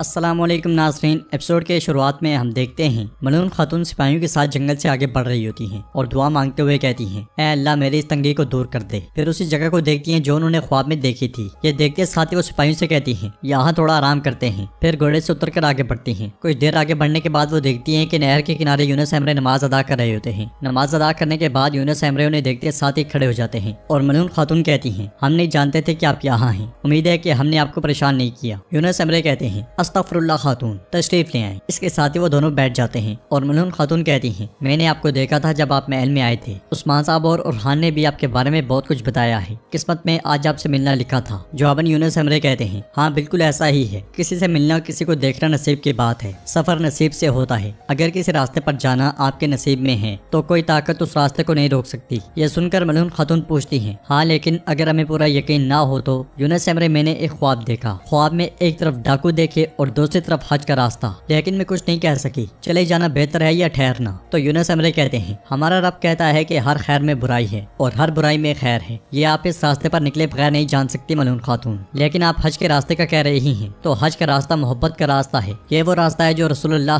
असलम नाजरीन एपिसोड के शुरुआत में हम देखते हैं मलून खातून सिपाहियों के साथ जंगल से आगे बढ़ रही होती हैं और दुआ मांगते हुए कहती हैं ए अल्लाह मेरी इस तंगी को दूर कर दे फिर उसी जगह को देखती हैं जो उन्होंने ख्वाब में देखी थी ये देखते साथ ही वो सिपाहियों से कहती हैं यहाँ थोड़ा आराम करते हैं फिर घोड़े से उतर कर आगे बढ़ती हैं कुछ देर आगे बढ़ने के बाद वो देखती है की नहर के किनारे यूनस एमरे नमाज अदा कर रहे होते हैं नमाज अदा करने के बाद यूनस एमरे उन्हें देखते साथ ही खड़े हो जाते हैं और मलून खातून कहती है हम नहीं जानते थे की आप यहाँ है उम्मीद है की हमने आपको परेशान नहीं किया यूनस एमरे कहते हैं अस्ताफरुल्ला खातून तशरीफ ले आए इसके साथ ही वो दोनों बैठ जाते हैं और मलहून खातून कहती हैं मैंने आपको देखा था जब आप महल में आए थे उस्मान साहब और उरहान ने भी आपके बारे में बहुत कुछ बताया है किस्मत में आज आपसे मिलना लिखा था जवाबन यूनस हमरे कहते हैं हाँ बिल्कुल ऐसा ही है किसी से मिलना किसी को देखना नसीब की बात है सफर नसीब से होता है अगर किसी रास्ते पर जाना आपके नसीब में है तो कोई ताकत उस रास्ते को नहीं रोक सकती यह सुनकर मलहून खातून पूछती है हाँ लेकिन अगर हमें पूरा यकीन ना हो तो यूनस हमरे मैंने एक ख्वाब देखा ख्वाब में एक तरफ डाकू देखे और दूसरी तरफ हज का रास्ता लेकिन मैं कुछ नहीं कह सकी चले जाना बेहतर है या ठहरना तो यूनस अमरे कहते हैं हमारा रब कहता है की हर खैर में बुराई है और हर बुराई में खैर है ये आप इस रास्ते पर निकले बगैर नहीं जान सकती मलून खातून लेकिन आप हज के रास्ते का कह रही हैं तो हज का रास्ता मोहब्बत का रास्ता है ये वो रास्ता है जो रसोल्ला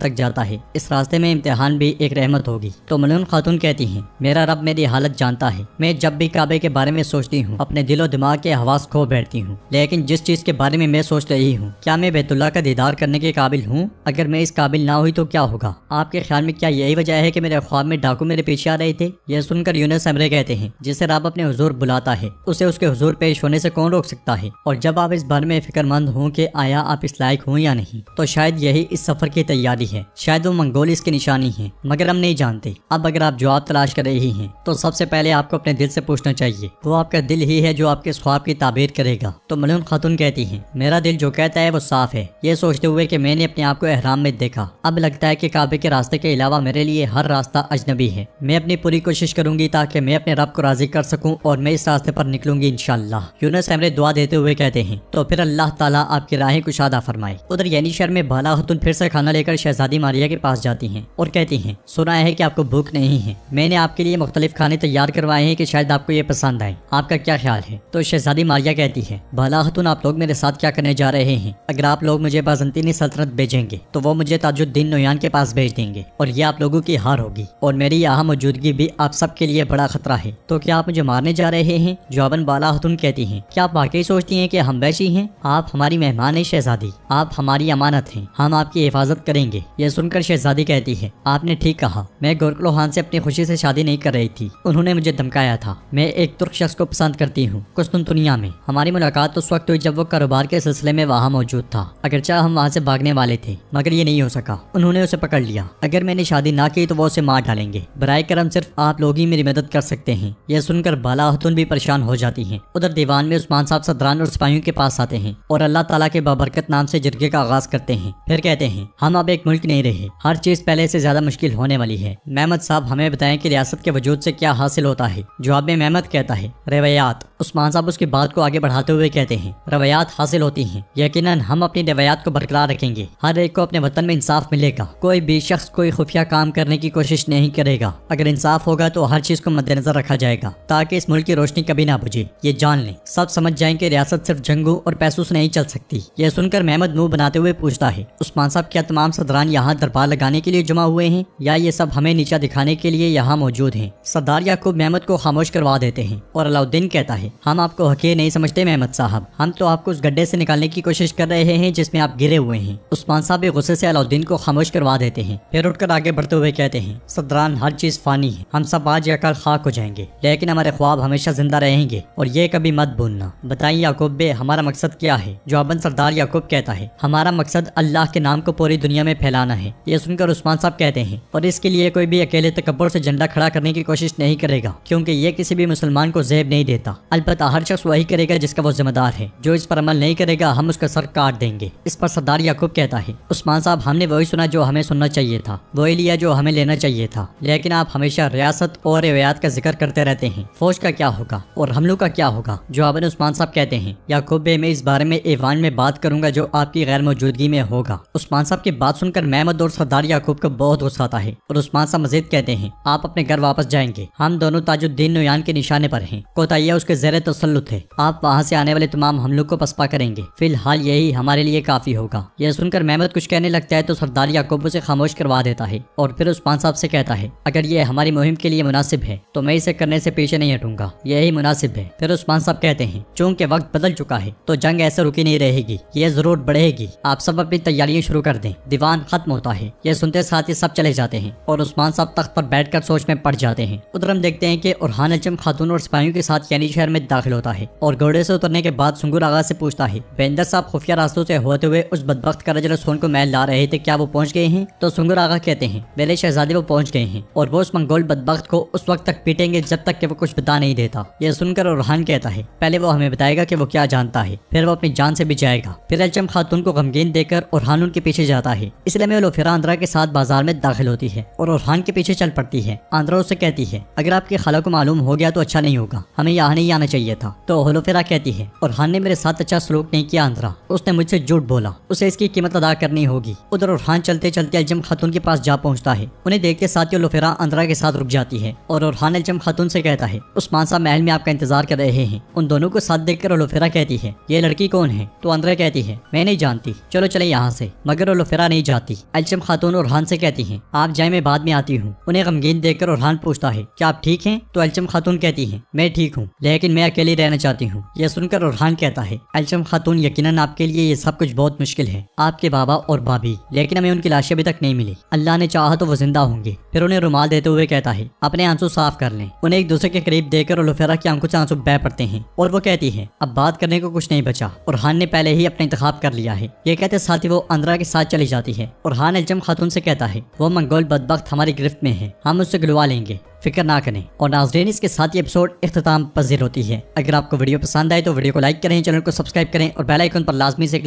तक जाता है इस रास्ते में इम्तिहान भी एक रहमत होगी तो मलून खातून कहती है मेरा रब मेरी हालत जानता है मैं जब भी काबे के बारे में सोचती हूँ अपने दिलो दिमाग के हवास खो बैठती हूँ लेकिन जिस चीज़ के बारे में मैं सोच रही ही हूँ क्या मैं बैतुल्ला का दीदार करने के काबिल हूँ अगर मैं इस काबिल ना हुई तो क्या होगा आपके ख्याल में क्या यही वजह है कि मेरे ख्वाब में डाकू मेरे पीछे आ रहे थे यह सुनकर यूनस अमरे कहते हैं जिसे रब अपने हजूर बुलाता है उसे उसके हजूर पेश होने से कौन रोक सकता है और जब आप इस बारे में फिक्रमंद हूँ की आया आप इस लायक हूँ या नहीं तो शायद यही इस सफर की तैयारी है शायद वो मंगोल इसकी निशानी है मगर हम नहीं जानते अब अगर आप जवाब तलाश कर रही हैं तो सबसे पहले आपको अपने दिल से पूछना चाहिए वो आपका दिल ही है जो आपके ख्वाब की ताबीर करेगा तो मलून खातून कहती है मेरा दिल जो कहता है वो साफ है ये सोचते हुए कि मैंने अपने आप को एहराम में देखा अब लगता है कि काबे के रास्ते के अलावा मेरे लिए हर रास्ता अजनबी है मैं अपनी पूरी कोशिश करूंगी ताकि मैं अपने रब को राजी कर सकूं और मैं इस रास्ते पर निकलूंगी इनशाला यूनस हमरे दुआ देते हुए कहते हैं तो फिर अल्लाह तला आपकी राहें कुशादा फरमाए उधर यानी शहर में भाला खतुन फिर से खाना लेकर शहजादी मारिया के पास जाती है और कहती है सुना है की आपको भूख नहीं है मैंने आपके लिए मुख्तलिफ खाने तैयार करवाए हैं की शायद आपको ये पसंद आए आपका क्या ख्याल है तो शहजादी मारिया कहती है भाला खतुन आप लोग मेरे साथ क्या करने जा रहे हैं रहे हैं अगर आप लोग मुझे बाजंतीनी सल्तनत भेजेंगे तो वो मुझे ताजुद्दीन नोयान के पास भेज देंगे और ये आप लोगों की हार होगी और मेरी यहाँ मौजूदगी भी आप सबके लिए बड़ा खतरा है तो क्या आप मुझे मारने जा रहे हैं जवाबन बाला हतुन कहती है क्या आप वाकई सोचती है की हम वैसी है आप हमारी मेहमान है शहजादी आप हमारी अमानत है हम आपकी हिफाजत करेंगे ये सुनकर शहजादी कहती है आपने ठीक कहा मैं गोरकलो खान से अपनी खुशी से शादी नहीं कर रही थी उन्होंने मुझे धमकाया था मैं एक तुर्क शख्स को पसंद करती हूँ कुछ दुनिया में हमारी मुलाकात उस वक्त हुई जब वो कारोबार के सिलसिले में वहाँ मौजूद था अगरचा हम वहाँ से भागने वाले थे मगर ये नहीं हो सका उन्होंने उसे पकड़ लिया अगर मैंने शादी ना की तो वो उसे मार डालेंगे बरए करम सिर्फ आप लोग ही मेरी मदद कर सकते हैं यह सुनकर बाला हतुन भी परेशान हो जाती है उधर दीवान में उस्मान साहब सदरान और सिपाहियों के पास आते हैं और अल्लाह तला के बाबरकत नाम से जिरगे का आगाज करते हैं फिर कहते हैं हम अब एक मुल्क नहीं रहे हर चीज पहले से ज्यादा मुश्किल होने वाली है महमद साहब हमें बताएं कि रियासत के वजूद से क्या हासिल होता है जवाब में महमद कहता है रवायात उस्मान साहब उसकी बात को आगे बढ़ाते हुए कहते हैं रवायात हासिल होती है यह यकीनन हम अपनी रवायात को बरकरार रखेंगे हर एक को अपने वतन में इंसाफ मिलेगा कोई भी शख्स कोई खुफिया काम करने की कोशिश नहीं करेगा अगर इंसाफ होगा तो हर चीज को मद्देनजर रखा जाएगा ताकि इस मुल्क की रोशनी कभी ना बुझे ये जान ले सब समझ जाए की रियासत सिर्फ जंगू और पैसों से नहीं चल सकती ये सुनकर महमद मुंह बनाते हुए पूछता है उस्मान साहब क्या तमाम सदरान यहाँ दरबार लगाने के लिए जमा हुए हैं या ये सब हमें नीचा दिखाने के लिए यहाँ मौजूद है सरदार याकूब महमद को खामोश करवा देते हैं और अलाउद्दीन कहता है हम आपको हकीर नहीं समझते महमद साहब हम तो आपको उस गड्ढे से निकालने की कोशिश कर रहे हैं जिसमें आप गिरे हुए हैं उस्मान साहब भी गुस्से से अलाउद्दीन को खामोश करवा देते हैं फिर उठकर आगे बढ़ते हुए कहते हैं सदरान हर चीज फानी है हम सब आज या कल खाक हो जाएंगे लेकिन हमारे ख्वाब हमेशा जिंदा रहेंगे और ये कभी मत भूलना बताइए याकूब बे हमारा मकसद क्या है जो अबन सरदार याकूब कहता है हमारा मकसद अल्लाह के नाम को पूरी दुनिया में फैलाना है ये सुनकर उस्मान साहब कहते हैं और इसके लिए कोई भी अकेले तकबर से झंडा खड़ा करने की कोशिश नहीं करेगा क्योंकि ये किसी भी मुसलमान को जेब नहीं देता अलबत् हर शख्स वही करेगा जिसका वो जिम्मेदार है जो इस पर अमल नहीं करेगा हम उस उसका सर काट देंगे इस पर सरदार याकूब कहता है उस्मान साहब हमने वही सुना जो हमें सुनना चाहिए था वही लिया जो हमें लेना चाहिए था लेकिन आप हमेशा रियासत और रिवायात का जिक्र करते रहते हैं फौज का क्या होगा और हमलों का क्या होगा जो आपने उस्मान साहब कहते हैं याकूब बे मैं इस बारे में ईवान में बात करूंगा जो आपकी गैर मौजूदगी में होगा उस्मान साहब की बात सुनकर महमद और सरदार याकूब को बहुत गुस्सा आता है और उस्मान साहब मजीद कहते हैं आप अपने घर वापस जाएंगे हम दोनों ताजुद्दीन नोयान के निशाने पर हैं कोताइया उसके जेर तसलुत है आप वहाँ से आने वाले तमाम हमलों को पसपा करेंगे फिलहाल फिलहाल यही हमारे लिए काफी होगा यह सुनकर मेहमद कुछ कहने लगता है तो सरदार याकूब उसे खामोश करवा देता है और फिर उस्मान साहब से कहता है अगर ये हमारी मुहिम के लिए मुनासिब है तो मैं इसे करने से पीछे नहीं हटूंगा यही मुनासिब है फिर उस्मान साहब कहते हैं चूंकि वक्त बदल चुका है तो जंग ऐसे रुकी नहीं रहेगी ये जरूर बढ़ेगी आप सब अपनी तैयारियां शुरू कर दें दीवान खत्म होता है यह सुनते साथ ही सब चले जाते हैं और उस्मान साहब तख्त पर बैठकर सोच में पड़ जाते हैं उधर हम देखते हैं कि उरहान अजम खातून और सिपाहियों के साथ यानी शहर में दाखिल होता है और घोड़े से उतरने के बाद सुंगुर आगा से पूछता है वेंदर साहब खुफिया रास्तों से होते हुए उस का करज सोन को मैल ला रहे थे क्या वो पहुंच गए हैं तो सुंगुर आगा कहते हैं मेरे शहजादे वो पहुंच गए हैं और वो उस मंगोल बदबخت को उस वक्त तक पीटेंगे जब तक कि वो कुछ बता नहीं देता यह सुनकर रोहान कहता है पहले वो हमें बताएगा कि वो क्या जानता है फिर वो अपनी जान से भी जाएगा फिर अलचम खातून को गमगीन देकर ओरहान उनके पीछे जाता है इसलिए मैं लोफिरा आंद्रा के साथ बाजार में दाखिल होती है और ओरहान के पीछे चल पड़ती है आंद्रा उससे कहती है अगर आपकी खाला को मालूम हो गया तो अच्छा नहीं होगा हमें यहाँ नहीं आना चाहिए था तो होलोफेरा कहती है और हान ने मेरे साथ अच्छा सलूक नहीं किया आंद्रा था उसने मुझसे झूठ बोला उसे इसकी कीमत अदा करनी होगी उधर उरहान चलते चलते अलजम खातून के पास जा पहुंचता है उन्हें देखते साथियों लुफेरा अंदरा के साथ रुक जाती है और उरहान अलजम खातून से कहता है उस्मान मानसा महल में आपका इंतजार कर रहे हैं उन दोनों को साथ कर लुफेरा कहती है ये लड़की कौन है तो अंदरा कहती है मैं नहीं जानती चलो चले यहाँ से मगर लुफेरा नहीं जाती अलजम खातून उरहान से कहती है आप जाए मैं बाद में आती हूँ उन्हें गमगीन देखकर उरहान पूछता है क्या आप ठीक है तो अलजम खातून कहती है मैं ठीक हूँ लेकिन मैं अकेली रहना चाहती हूँ यह सुनकर उरहान कहता है अलजम खातून यकीन कारण आपके लिए ये सब कुछ बहुत मुश्किल है आपके बाबा और भाभी लेकिन हमें उनकी लाशें अभी तक नहीं मिली अल्लाह ने चाहा तो वो जिंदा होंगे फिर उन्हें रुमाल देते हुए कहता है अपने आंसू साफ कर लें उन्हें एक दूसरे के करीब देकर और लुफेरा की आंखों से आंसू बह पड़ते हैं और वो कहती है अब बात करने को कुछ नहीं बचा और हान ने पहले ही अपना इंतजाम कर लिया है ये कहते साथ ही वो अंदरा के साथ चली जाती है और हान अलजम खातून से कहता है वो मंगोल बदबक हमारी गिरफ्त में है हम उससे गुलवा लेंगे फिक्र ना करें और नाजरेन इसके साथ ही एपिसोड अख्ताम पजीर होती है अगर आपको वीडियो पसंद आए तो वीडियो को लाइक करें चैनल को सब्सक्राइब करें और बेलाइकन पर लाजमी से